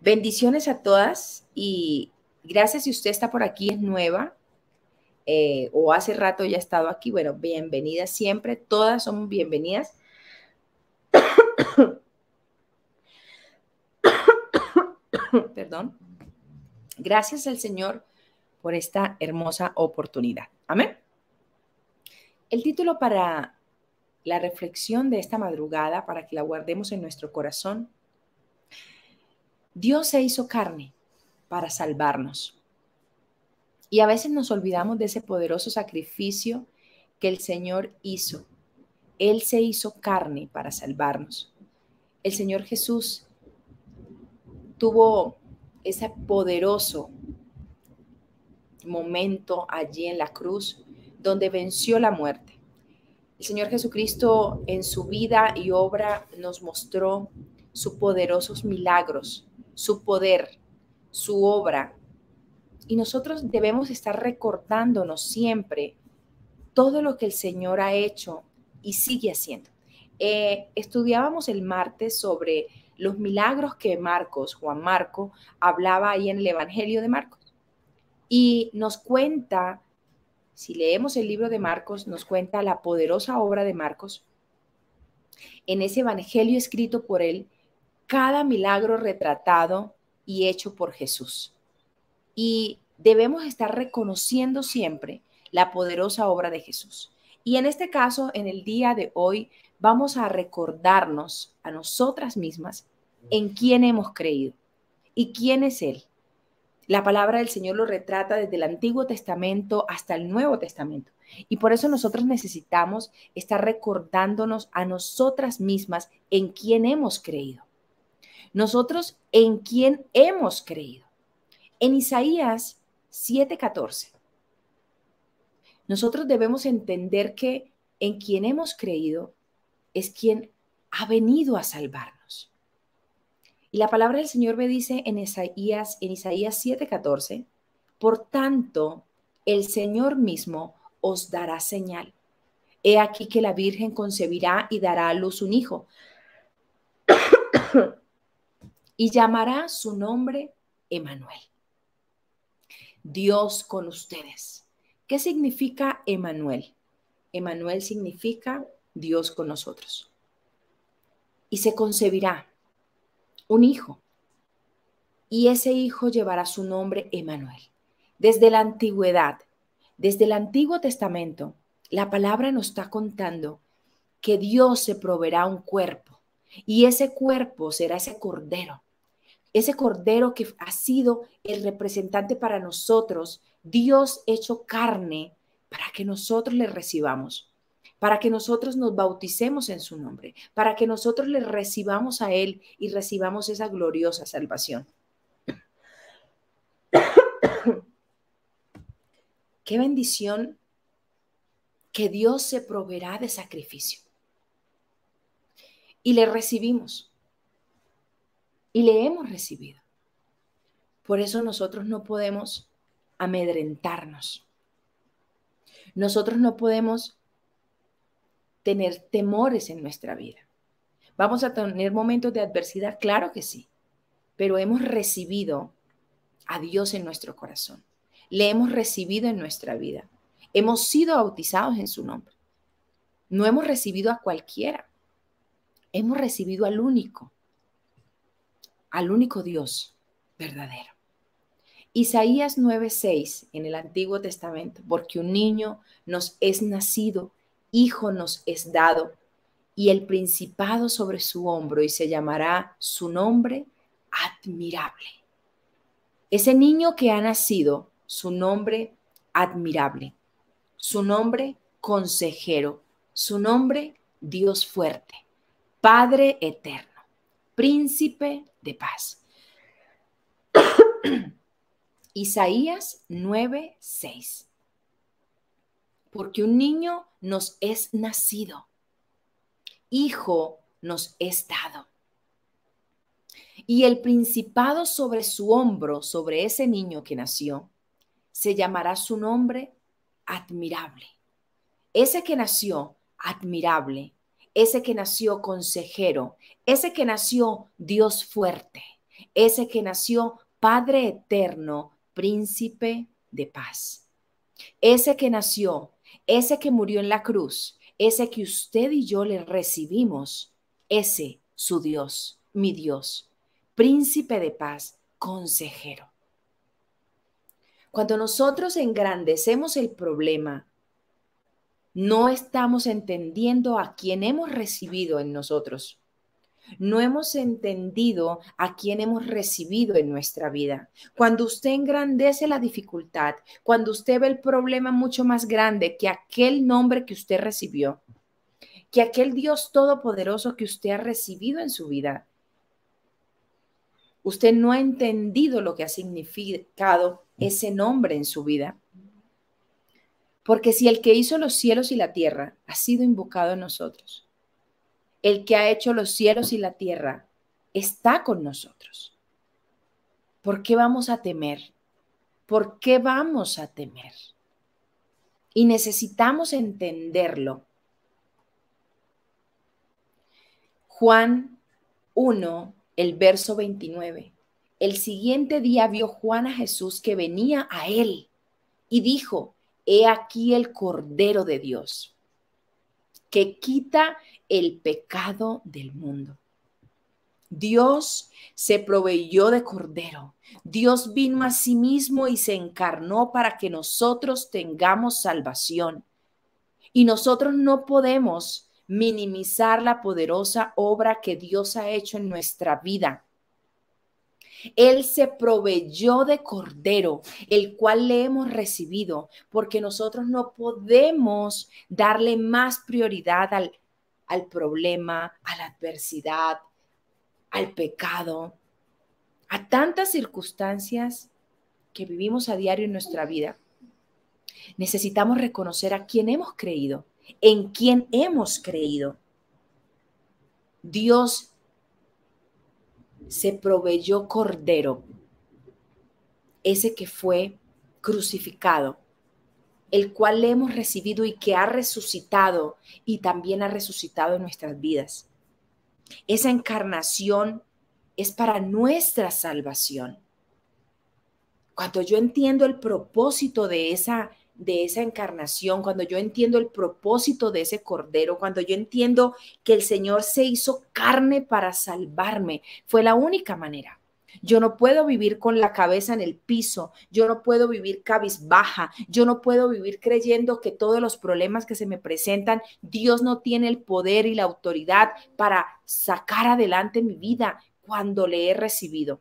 Bendiciones a todas y gracias si usted está por aquí, es nueva eh, o hace rato ya ha estado aquí. Bueno, bienvenida siempre, todas son bienvenidas. Perdón. Gracias al Señor por esta hermosa oportunidad. Amén. El título para la reflexión de esta madrugada, para que la guardemos en nuestro corazón, Dios se hizo carne para salvarnos. Y a veces nos olvidamos de ese poderoso sacrificio que el Señor hizo. Él se hizo carne para salvarnos. El Señor Jesús tuvo ese poderoso momento allí en la cruz donde venció la muerte. El Señor Jesucristo en su vida y obra nos mostró sus poderosos milagros su poder, su obra. Y nosotros debemos estar recordándonos siempre todo lo que el Señor ha hecho y sigue haciendo. Eh, estudiábamos el martes sobre los milagros que Marcos, Juan Marco, hablaba ahí en el Evangelio de Marcos. Y nos cuenta, si leemos el libro de Marcos, nos cuenta la poderosa obra de Marcos en ese Evangelio escrito por él cada milagro retratado y hecho por Jesús. Y debemos estar reconociendo siempre la poderosa obra de Jesús. Y en este caso, en el día de hoy, vamos a recordarnos a nosotras mismas en quién hemos creído y quién es Él. La palabra del Señor lo retrata desde el Antiguo Testamento hasta el Nuevo Testamento. Y por eso nosotros necesitamos estar recordándonos a nosotras mismas en quién hemos creído. Nosotros en quién hemos creído. En Isaías 7:14, nosotros debemos entender que en quien hemos creído es quien ha venido a salvarnos. Y la palabra del Señor me dice en Isaías, en Isaías 7:14, por tanto, el Señor mismo os dará señal. He aquí que la Virgen concebirá y dará a luz un hijo y llamará su nombre Emanuel. Dios con ustedes. ¿Qué significa Emanuel? Emanuel significa Dios con nosotros. Y se concebirá un hijo. Y ese hijo llevará su nombre Emanuel. Desde la antigüedad, desde el Antiguo Testamento, la palabra nos está contando que Dios se proveerá un cuerpo y ese cuerpo será ese cordero ese cordero que ha sido el representante para nosotros, Dios hecho carne, para que nosotros le recibamos, para que nosotros nos bauticemos en su nombre, para que nosotros le recibamos a Él y recibamos esa gloriosa salvación. Qué bendición que Dios se proveerá de sacrificio. Y le recibimos y le hemos recibido. Por eso nosotros no podemos amedrentarnos. Nosotros no podemos tener temores en nuestra vida. ¿Vamos a tener momentos de adversidad? Claro que sí, pero hemos recibido a Dios en nuestro corazón. Le hemos recibido en nuestra vida. Hemos sido bautizados en su nombre. No hemos recibido a cualquiera. Hemos recibido al único, al único Dios verdadero. Isaías 9:6 en el Antiguo Testamento, porque un niño nos es nacido, hijo nos es dado, y el principado sobre su hombro, y se llamará su nombre admirable. Ese niño que ha nacido, su nombre admirable, su nombre consejero, su nombre Dios fuerte, Padre eterno príncipe de paz. Isaías 9:6. Porque un niño nos es nacido, hijo nos es dado. Y el principado sobre su hombro, sobre ese niño que nació, se llamará su nombre admirable. Ese que nació admirable, ese que nació consejero, ese que nació Dios fuerte, ese que nació Padre eterno, príncipe de paz, ese que nació, ese que murió en la cruz, ese que usted y yo le recibimos, ese su Dios, mi Dios, príncipe de paz, consejero. Cuando nosotros engrandecemos el problema no estamos entendiendo a quien hemos recibido en nosotros. No hemos entendido a quién hemos recibido en nuestra vida. Cuando usted engrandece la dificultad, cuando usted ve el problema mucho más grande que aquel nombre que usted recibió, que aquel Dios todopoderoso que usted ha recibido en su vida, usted no ha entendido lo que ha significado ese nombre en su vida. Porque si el que hizo los cielos y la tierra ha sido invocado en nosotros, el que ha hecho los cielos y la tierra está con nosotros. ¿Por qué vamos a temer? ¿Por qué vamos a temer? Y necesitamos entenderlo. Juan 1, el verso 29. El siguiente día vio Juan a Jesús que venía a él y dijo, he aquí el Cordero de Dios, que quita el pecado del mundo. Dios se proveyó de cordero. Dios vino a sí mismo y se encarnó para que nosotros tengamos salvación. Y nosotros no podemos minimizar la poderosa obra que Dios ha hecho en nuestra vida. Él se proveyó de cordero, el cual le hemos recibido, porque nosotros no podemos darle más prioridad al, problema, a la adversidad, al pecado, a tantas circunstancias que vivimos a diario en nuestra vida. Necesitamos reconocer a quién hemos creído, en quién hemos creído. Dios se proveyó cordero, ese que fue crucificado, el cual le hemos recibido y que ha resucitado y también ha resucitado en nuestras vidas. Esa encarnación es para nuestra salvación. Cuando yo entiendo el propósito de esa de esa encarnación, cuando yo entiendo el propósito de ese cordero, cuando yo entiendo que el Señor se hizo carne para salvarme, fue la única manera. Yo no puedo vivir con la cabeza en el piso, yo no puedo vivir cabizbaja, yo no puedo vivir creyendo que todos los problemas que se me presentan, Dios no tiene el poder y la autoridad para sacar adelante mi vida cuando le he recibido.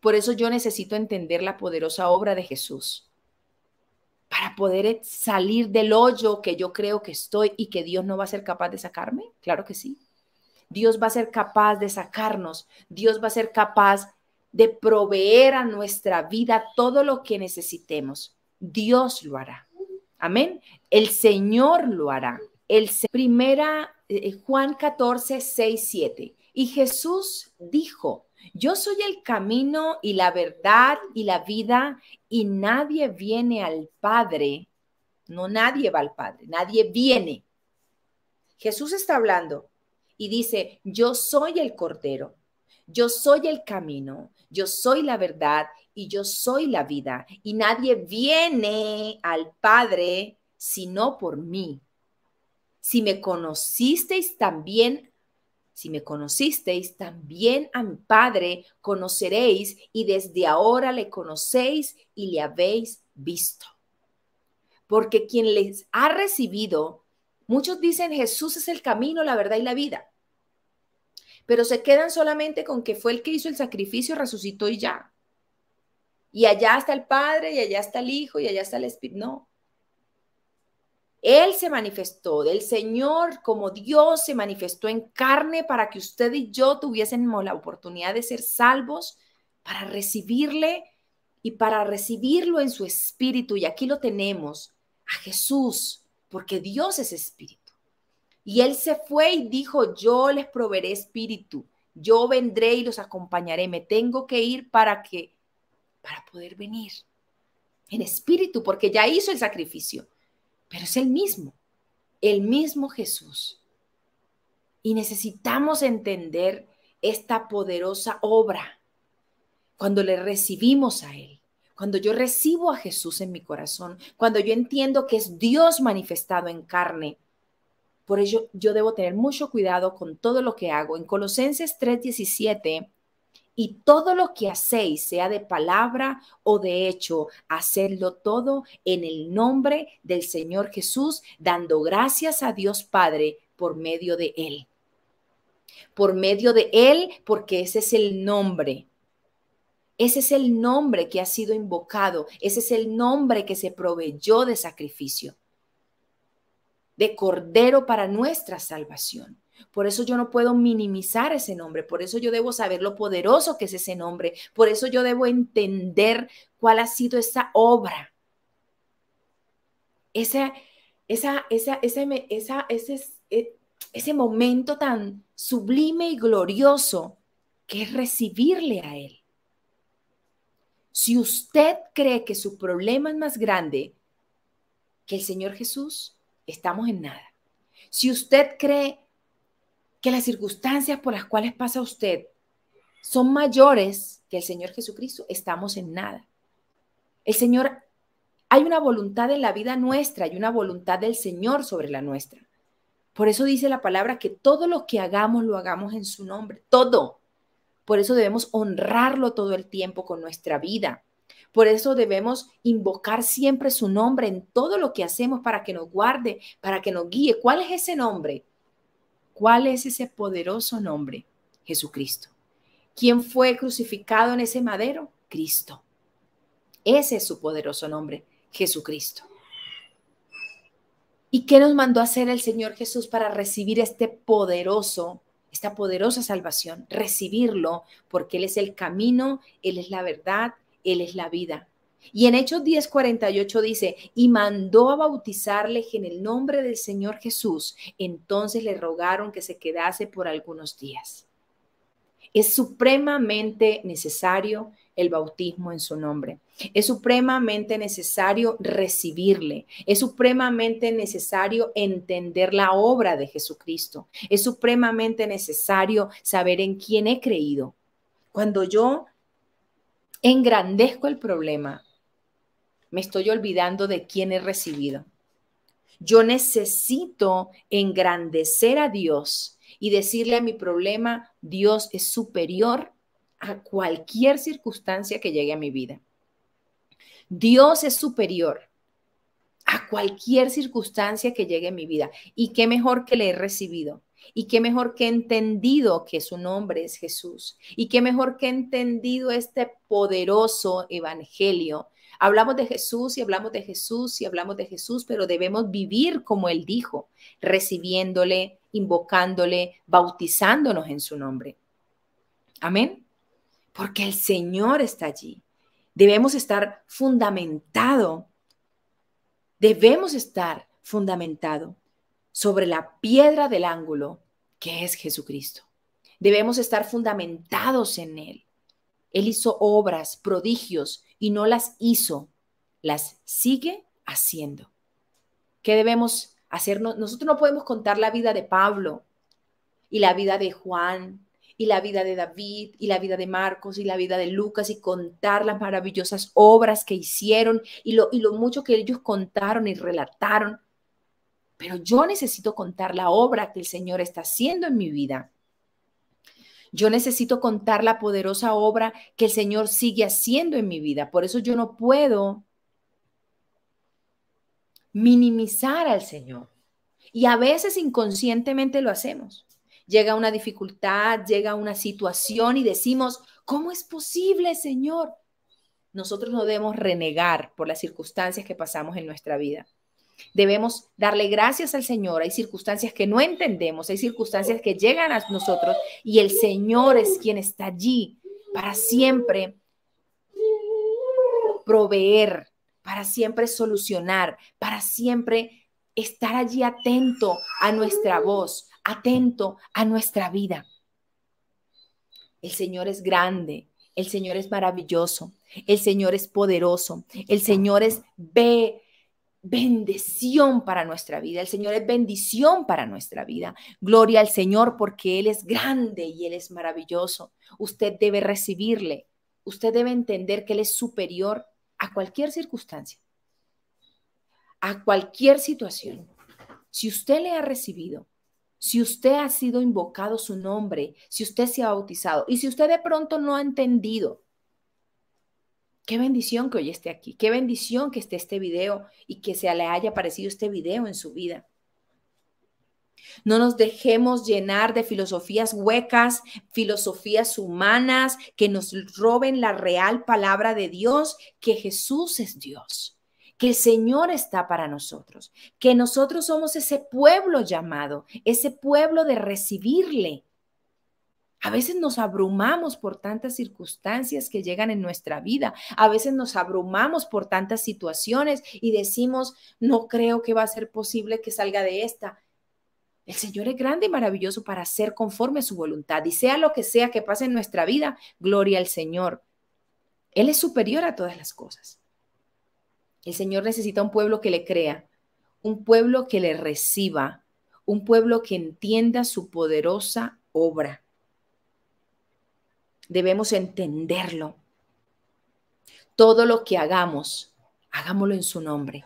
Por eso yo necesito entender la poderosa obra de Jesús para poder eh, salir del hoyo que yo creo que estoy y que Dios no va a ser capaz de sacarme? Claro que sí. Dios va a ser capaz de sacarnos, Dios va a ser capaz de proveer a nuestra vida todo lo que necesitemos. Dios lo hará. Amén. El Señor lo hará. El primera eh, Juan 14, 6, 7. Y Jesús dijo, yo soy el camino y la verdad y la vida y nadie viene al Padre. No, nadie va al Padre, nadie viene. Jesús está hablando y dice, yo soy el Cordero, yo soy el camino, yo soy la verdad y yo soy la vida. Y nadie viene al Padre sino por mí. Si me conocisteis también si me conocisteis, también a mi Padre conoceréis y desde ahora le conocéis y le habéis visto. Porque quien les ha recibido, muchos dicen Jesús es el camino, la verdad y la vida, pero se quedan solamente con que fue el que hizo el sacrificio, resucitó y ya. Y allá está el Padre, y allá está el Hijo, y allá está el Espíritu. No, él se manifestó, del Señor como Dios se manifestó en carne para que usted y yo tuviésemos la oportunidad de ser salvos, para recibirle y para recibirlo en su espíritu. Y aquí lo tenemos, a Jesús, porque Dios es espíritu. Y Él se fue y dijo, yo les proveeré espíritu, yo vendré y los acompañaré, me tengo que ir para que, para poder venir en espíritu, porque ya hizo el sacrificio pero es el mismo, el mismo Jesús. Y necesitamos entender esta poderosa obra cuando le recibimos a Él, cuando yo recibo a Jesús en mi corazón, cuando yo entiendo que es Dios manifestado en carne. Por ello yo debo tener mucho cuidado con todo lo que hago. En Colosenses 3:17 y todo lo que hacéis, sea de palabra o de hecho, hacedlo todo en el nombre del Señor Jesús, dando gracias a Dios Padre por medio de Él. Por medio de Él, porque ese es el nombre. Ese es el nombre que ha sido invocado, ese es el nombre que se proveyó de sacrificio, de cordero para nuestra salvación. Por eso yo no puedo minimizar ese nombre, por eso yo debo saber lo poderoso que es ese nombre, por eso yo debo entender cuál ha sido esa obra. Esa, esa, ese, e, ese momento tan sublime y glorioso que es recibirle a Él. Si usted cree que su problema es más grande que el Señor Jesús, estamos en nada. Si usted cree que las circunstancias por las cuales pasa usted son mayores que el Señor Jesucristo, estamos en nada. El Señor, hay una voluntad en la vida nuestra y una voluntad del Señor sobre la nuestra. Por eso dice la palabra que todo lo que hagamos lo hagamos en su nombre, todo. Por eso debemos honrarlo todo el tiempo con nuestra vida. Por eso debemos invocar siempre su nombre en todo lo que hacemos para que nos guarde, para que nos guíe. ¿Cuál es ese nombre? ¿Cuál es ese poderoso nombre? Jesucristo. ¿Quién fue crucificado en ese madero? Cristo. Ese es su poderoso nombre, Jesucristo. ¿Y qué nos mandó a hacer el Señor Jesús para recibir este poderoso, esta poderosa salvación? Recibirlo porque Él es el camino, Él es la verdad, Él es la vida. Y en Hechos 10:48 dice, y mandó a bautizarles en el nombre del Señor Jesús. Entonces le rogaron que se quedase por algunos días. Es supremamente necesario el bautismo en su nombre. Es supremamente necesario recibirle. Es supremamente necesario entender la obra de Jesucristo. Es supremamente necesario saber en quién he creído. Cuando yo engrandezco el problema, me estoy olvidando de quién he recibido. Yo necesito engrandecer a Dios y decirle a mi problema, Dios es superior a cualquier circunstancia que llegue a mi vida. Dios es superior a cualquier circunstancia que llegue a mi vida. Y qué mejor que le he recibido. Y qué mejor que he entendido que su nombre es Jesús. Y qué mejor que he entendido este poderoso evangelio Hablamos de Jesús y hablamos de Jesús y hablamos de Jesús, pero debemos vivir como Él dijo, recibiéndole, invocándole, bautizándonos en su nombre. Amén. Porque el Señor está allí. Debemos estar fundamentado. Debemos estar fundamentado sobre la piedra del ángulo que es Jesucristo. Debemos estar fundamentados en Él. Él hizo obras, prodigios, y no las hizo, las sigue haciendo. ¿Qué debemos hacer? Nosotros no podemos contar la vida de Pablo y la vida de Juan y la vida de David y la vida de Marcos y la vida de Lucas y contar las maravillosas obras que hicieron y lo, y lo mucho que ellos contaron y relataron. Pero yo necesito contar la obra que el Señor está haciendo en mi vida. Yo necesito contar la poderosa obra que el Señor sigue haciendo en mi vida. Por eso yo no puedo minimizar al Señor. Y a veces inconscientemente lo hacemos. Llega una dificultad, llega una situación y decimos, ¿cómo es posible, Señor? Nosotros no debemos renegar por las circunstancias que pasamos en nuestra vida. Debemos darle gracias al Señor. Hay circunstancias que no entendemos, hay circunstancias que llegan a nosotros y el Señor es quien está allí para siempre proveer, para siempre solucionar, para siempre estar allí atento a nuestra voz, atento a nuestra vida. El Señor es grande, el Señor es maravilloso, el Señor es poderoso, el Señor es ve bendición para nuestra vida. El Señor es bendición para nuestra vida. Gloria al Señor porque Él es grande y Él es maravilloso. Usted debe recibirle. Usted debe entender que Él es superior a cualquier circunstancia, a cualquier situación. Si usted le ha recibido, si usted ha sido invocado su nombre, si usted se ha bautizado y si usted de pronto no ha entendido Qué bendición que hoy esté aquí, qué bendición que esté este video y que se le haya parecido este video en su vida. No nos dejemos llenar de filosofías huecas, filosofías humanas que nos roben la real palabra de Dios, que Jesús es Dios, que el Señor está para nosotros, que nosotros somos ese pueblo llamado, ese pueblo de recibirle, a veces nos abrumamos por tantas circunstancias que llegan en nuestra vida. A veces nos abrumamos por tantas situaciones y decimos, no creo que va a ser posible que salga de esta. El Señor es grande y maravilloso para hacer conforme a su voluntad. Y sea lo que sea que pase en nuestra vida, gloria al Señor. Él es superior a todas las cosas. El Señor necesita un pueblo que le crea, un pueblo que le reciba, un pueblo que entienda su poderosa obra. Debemos entenderlo. Todo lo que hagamos, hagámoslo en su nombre.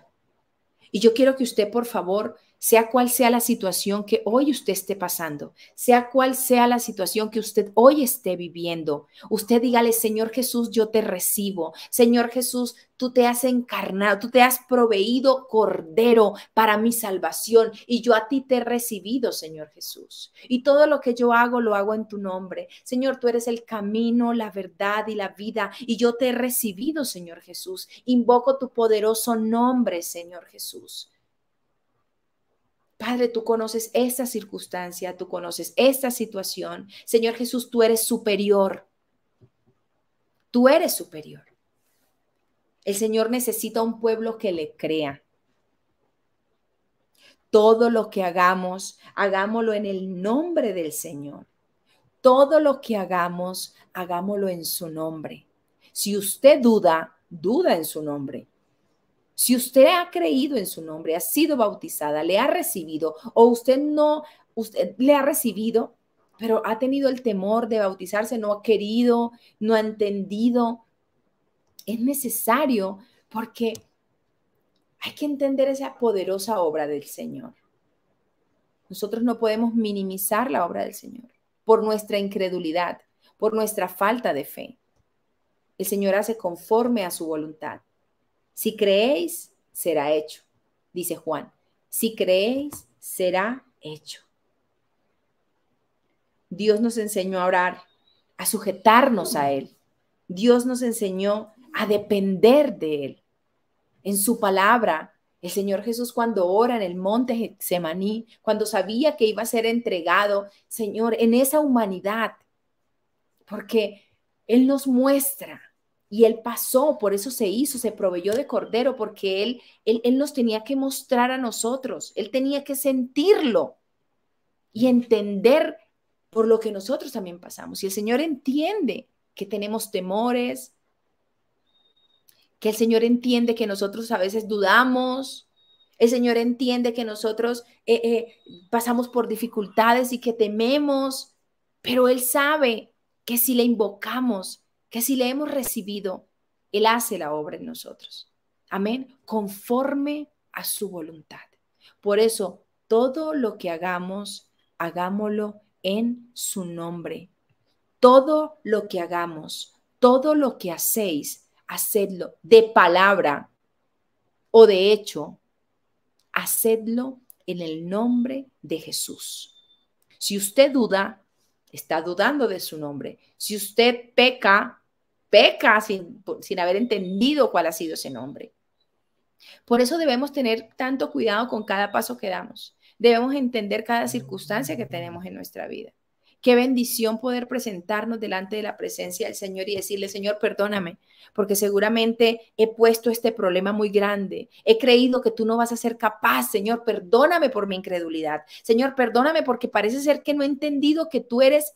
Y yo quiero que usted, por favor, sea cual sea la situación que hoy usted esté pasando, sea cual sea la situación que usted hoy esté viviendo, usted dígale, Señor Jesús, yo te recibo. Señor Jesús, tú te has encarnado, tú te has proveído cordero para mi salvación y yo a ti te he recibido, Señor Jesús. Y todo lo que yo hago, lo hago en tu nombre. Señor, tú eres el camino, la verdad y la vida y yo te he recibido, Señor Jesús. Invoco tu poderoso nombre, Señor Jesús. Padre, tú conoces esta circunstancia, tú conoces esta situación. Señor Jesús, tú eres superior. Tú eres superior. El Señor necesita un pueblo que le crea. Todo lo que hagamos, hagámoslo en el nombre del Señor. Todo lo que hagamos, hagámoslo en su nombre. Si usted duda, duda en su nombre. Si usted ha creído en su nombre, ha sido bautizada, le ha recibido o usted no, usted le ha recibido, pero ha tenido el temor de bautizarse, no ha querido, no ha entendido, es necesario porque hay que entender esa poderosa obra del Señor. Nosotros no podemos minimizar la obra del Señor por nuestra incredulidad, por nuestra falta de fe. El Señor hace conforme a su voluntad. Si creéis, será hecho, dice Juan. Si creéis, será hecho. Dios nos enseñó a orar, a sujetarnos a Él. Dios nos enseñó a depender de Él. En su palabra, el Señor Jesús cuando ora en el monte Getsemaní, cuando sabía que iba a ser entregado, Señor, en esa humanidad, porque Él nos muestra y Él pasó, por eso se hizo, se proveyó de cordero, porque Él, Él, nos tenía que mostrar a nosotros, Él tenía que sentirlo y entender por lo que nosotros también pasamos. Y el Señor entiende que tenemos temores, que el Señor entiende que nosotros a veces dudamos, el Señor entiende que nosotros eh, eh, pasamos por dificultades y que tememos, pero Él sabe que si le invocamos, que si le hemos recibido, Él hace la obra en nosotros. Amén. Conforme a su voluntad. Por eso, todo lo que hagamos, hagámoslo en su nombre. Todo lo que hagamos, todo lo que hacéis, hacedlo de palabra o de hecho. Hacedlo en el nombre de Jesús. Si usted duda, está dudando de su nombre. Si usted peca, peca sin, sin haber entendido cuál ha sido ese nombre. Por eso debemos tener tanto cuidado con cada paso que damos. Debemos entender cada circunstancia que tenemos en nuestra vida. Qué bendición poder presentarnos delante de la presencia del Señor y decirle, Señor, perdóname, porque seguramente he puesto este problema muy grande. He creído que tú no vas a ser capaz, Señor, perdóname por mi incredulidad. Señor, perdóname porque parece ser que no he entendido que tú eres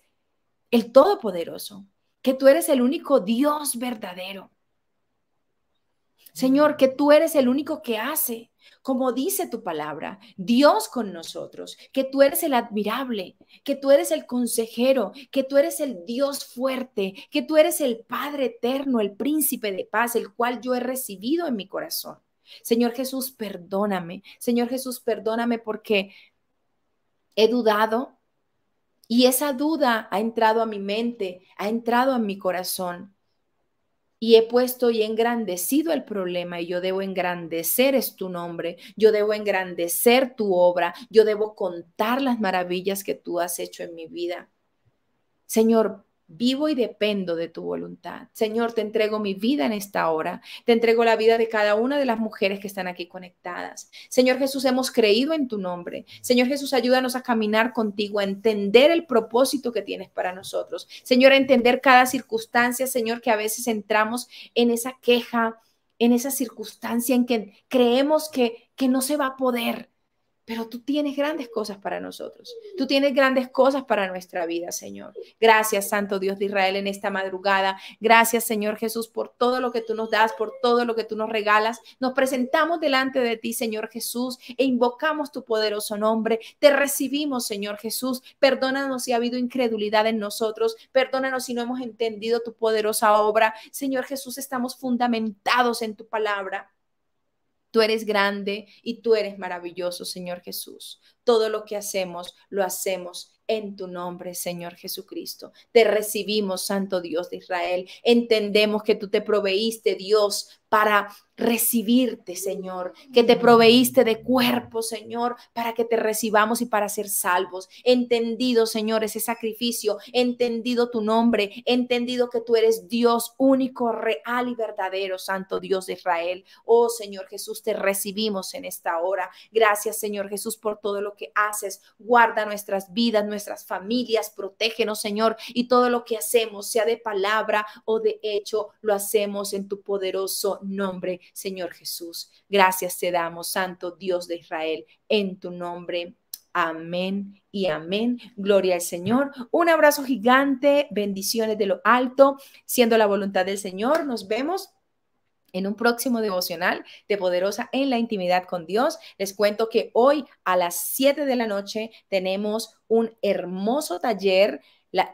el Todopoderoso que tú eres el único Dios verdadero. Señor, mm. que tú eres el único que hace, como dice tu palabra, Dios con nosotros, que tú eres el admirable, que tú eres el consejero, que tú eres el Dios fuerte, que tú eres el Padre eterno, el príncipe de paz, el cual yo he recibido en mi corazón. Señor Jesús, perdóname. Señor Jesús, perdóname porque he dudado, y esa duda ha entrado a mi mente, ha entrado a mi corazón. Y he puesto y engrandecido el problema y yo debo engrandecer es tu nombre, yo debo engrandecer tu obra, yo debo contar las maravillas que tú has hecho en mi vida. Señor, Vivo y dependo de tu voluntad. Señor, te entrego mi vida en esta hora. Te entrego la vida de cada una de las mujeres que están aquí conectadas. Señor Jesús, hemos creído en tu nombre. Señor Jesús, ayúdanos a caminar contigo, a entender el propósito que tienes para nosotros. Señor, a entender cada circunstancia, Señor, que a veces entramos en esa queja, en esa circunstancia en que creemos que, que no se va a poder, pero tú tienes grandes cosas para nosotros. Tú tienes grandes cosas para nuestra vida, Señor. Gracias, Santo Dios de Israel, en esta madrugada. Gracias, Señor Jesús, por todo lo que tú nos das, por todo lo que tú nos regalas. Nos presentamos delante de ti, Señor Jesús, e invocamos tu poderoso nombre. Te recibimos, Señor Jesús. Perdónanos si ha habido incredulidad en nosotros. Perdónanos si no hemos entendido tu poderosa obra. Señor Jesús, estamos fundamentados en tu palabra. Tú eres grande y tú eres maravilloso, Señor Jesús. Todo lo que hacemos, lo hacemos en tu nombre, Señor Jesucristo. Te recibimos, Santo Dios de Israel. Entendemos que tú te proveíste, Dios, para recibirte, Señor, que te proveíste de cuerpo, Señor, para que te recibamos y para ser salvos. Entendido, Señor, ese sacrificio, entendido tu nombre, entendido que tú eres Dios único, real y verdadero, Santo Dios de Israel. Oh, Señor Jesús, te recibimos en esta hora. Gracias, Señor Jesús, por todo lo que haces. Guarda nuestras vidas, nuestras familias, protégenos, Señor, y todo lo que hacemos, sea de palabra o de hecho, lo hacemos en tu poderoso nombre, Señor Jesús. Gracias te damos, Santo Dios de Israel, en tu nombre. Amén y amén. Gloria al Señor. Un abrazo gigante, bendiciones de lo alto, siendo la voluntad del Señor. Nos vemos en un próximo devocional de Poderosa en la intimidad con Dios. Les cuento que hoy a las 7 de la noche tenemos un hermoso taller,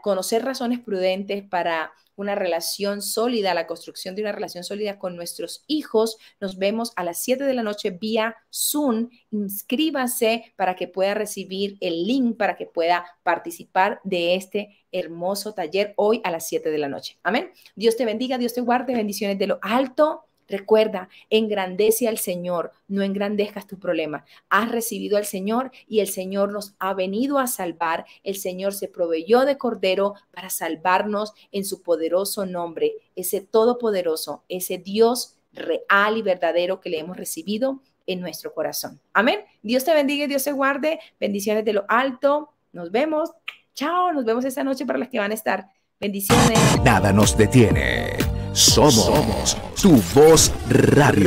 conocer razones prudentes para una relación sólida, la construcción de una relación sólida con nuestros hijos. Nos vemos a las 7 de la noche vía Zoom. Inscríbase para que pueda recibir el link, para que pueda participar de este hermoso taller hoy a las 7 de la noche. Amén. Dios te bendiga, Dios te guarde, bendiciones de lo alto. Recuerda, engrandece al Señor, no engrandezcas tu problema. Has recibido al Señor y el Señor nos ha venido a salvar. El Señor se proveyó de cordero para salvarnos en su poderoso nombre, ese todopoderoso, ese Dios real y verdadero que le hemos recibido en nuestro corazón. Amén. Dios te bendiga Dios te guarde. Bendiciones de lo alto. Nos vemos. Chao. Nos vemos esta noche para las que van a estar. Bendiciones. Nada nos detiene somos tu voz radio.